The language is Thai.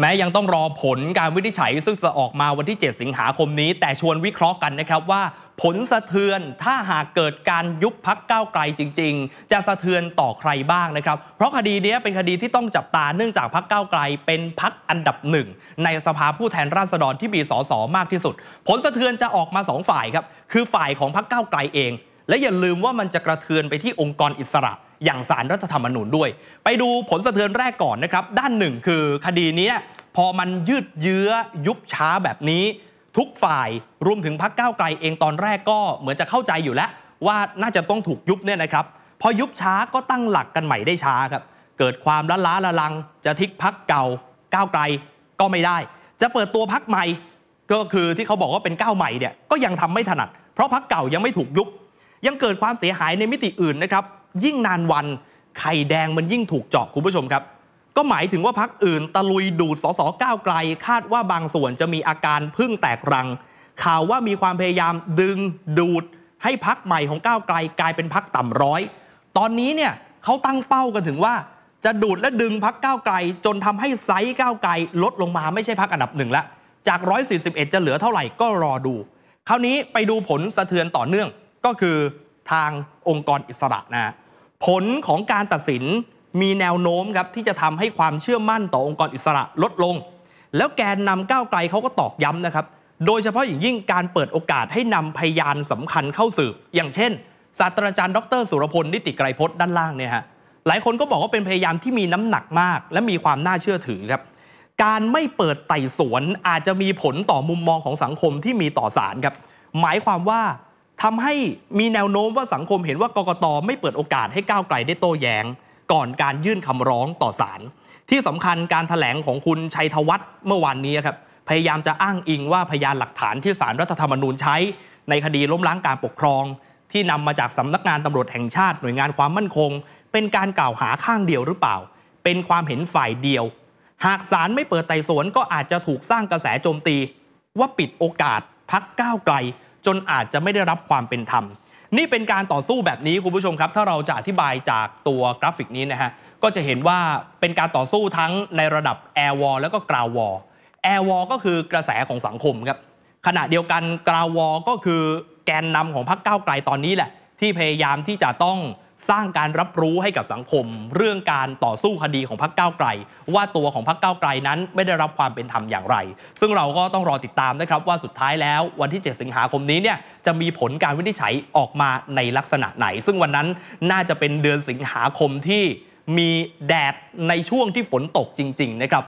แม้ ยังต้องรอผลการวินิจฉัย ซึ่งจะออกมาวันที่ 7 สิงหาคมนี้ แต่ชวนวิเคราะห์กันนะครับว่า ผลสะเทือนถ้าหากเกิดการยุบพักก้าวไกลจริง ๆ จะสะเทือนต่อใครบ้างนะครับ เพราะคดีนี้เป็นคดีที่ต้องจับตาเนื่องจากพักก้าวไกลเป็นพักอันดับหนึ่งในสภาผู้แทนราษฎรที่มีสสมากที่สุด ผลสะเทือนจะออกมา 2 ฝ่ายครับคือฝ่ายของพักก้าวไกลเอง และอย่าลืมว่ามันจะกระเทือนไปที่องค์กรอิสระอย่างสารรัฐธรรมนูญด้วย ไปดูผลสะเทือนแรกก่อนนะครับ ด้านหนึ่งคือคดีนี้ พอมันยืดเยื้อยุบช้าแบบนี้ ทุกฝ่ายรวมถึงพักก้าวไกล เองตอนแรกก็เหมือนจะเข้าใจอยู่แล้ว ว่าน่าจะต้องถูกยุบเนี่ยนะครับ พอยุบช้าก็ตั้งหลักกันใหม่ได้ช้าครับ เกิดความละล้าละลัง จะทิ้งพักเก่าก้าวไกลก็ไม่ได้ จะเปิดตัวพักใหม่ ก็คือที่เขาบอกว่าเป็นก้าวใหม่เนี่ยก็ยังทำไม่ถนัด เพราะพักเก่ายังไม่ถูกยุบยังเกิดความเสียหายในมิติอื่นนะครับยิ่งนานวันไข่แดงมันยิ่งถูกเจาะคุณผู้ชมครับ ก็หมายถึงว่าพักอื่นตะลุยดูดสสก้าวไกล คาดว่าบางส่วนจะมีอาการพึ่งแตกรัง ข่าวว่ามีความพยายามดึงดูดให้พักใหม่ของก้าวไกลกลายเป็นพักต่ำร้อย ตอนนี้เนี่ยเขาตั้งเป้ากันถึงว่าจะดูดและดึงพักก้าวไกล จนทำให้ไซส์ก้าวไกลลดลงมาไม่ใช่พักอันดับหนึ่งละจาก 141 จะเหลือเท่าไหร่ก็รอดูคราวนี้ไปดูผลสะเทือนต่อเนื่องก็คือทางองค์กรอิสระนะผลของการตัดสินมีแนวโน้มครับ ที่จะทำให้ความเชื่อมั่นต่อองค์กรอิสระลดลง แล้วแกนนำก้าวไกลเขาก็ตอกย้ำนะครับ โดยเฉพาะอย่างยิ่งการเปิดโอกาสให้นำพยานสำคัญเข้าสืบอย่างเช่นศาสตราจารย์ดร สุรพลนิติไกรพจน์ด้านล่างเนี่ยฮะหลายคนก็บอกว่าเป็นพยายามที่มีน้ำหนักมาก และมีความน่าเชื่อถือครับ การไม่เปิดไต่สวนอาจจะมีผลต่อมุมมองของสังคมที่มีต่อศาลครับหมายความว่าทำให้มีแนวโน้มว่าสังคมเห็นว่ากกตไม่เปิดโอกาสให้ก้าวไกลได้โต้แย้งก่อนการยื่นคำร้องต่อศาลที่สำคัญการถแถลงของคุณชัยธวัฒน์เมื่อวานนี้ครับพยายามจะอ้างอิง ว่าพยานหลักฐานที่ศาลรัฐธรรมนูญใช้ ในคดีล้มล้างการปกครอง ที่นำมาจากสำนักงานตำรวจแห่งชาติหน่วยงานความมั่นคง เป็นการกล่าวหาข้างเดียวหรือเปล่า เป็นความเห็นฝ่ายเดียว หากศาลไม่เปิดไต่สวนก็อาจจะถูกสร้างกระแสโจมตี ว่าปิดโอกาสพักก้าวไกลจนอาจจะไม่ได้รับความเป็นธรรม นี่เป็นการต่อสู้แบบนี้คุณผู้ชมครับ ถ้าเราจะอธิบายจากตัวกราฟิกนี้นะฮะ ก็จะเห็นว่าเป็นการต่อสู้ทั้งในระดับแอร์วอลแล้วก็กราววอลแอร์วอลก็คือกระแสของสังคมครับ ขณะเดียวกันกราววอลก็คือแกนนำของพรรคก้าวไกลตอนนี้แหละ ที่พยายามที่จะต้องสร้างการรับรู้ให้กับสังคม เรื่องการต่อสู้คดีของพรรคก้าวไกลว่าตัวของพรรคก้าวไกลนั้นไม่ได้รับความเป็นธรรมอย่างไรซึ่งเราก็ต้องรอติดตามนะครับว่าสุดท้ายแล้ว วันที่ 7 สิงหาคมนี้เนี่ยจะมีผลการวินิจฉัยออกมาในลักษณะไหน ซึ่งวันนั้นน่าจะเป็นเดือนสิงหาคมที่มีแดดในช่วงที่ฝนตกจริงๆนะครับ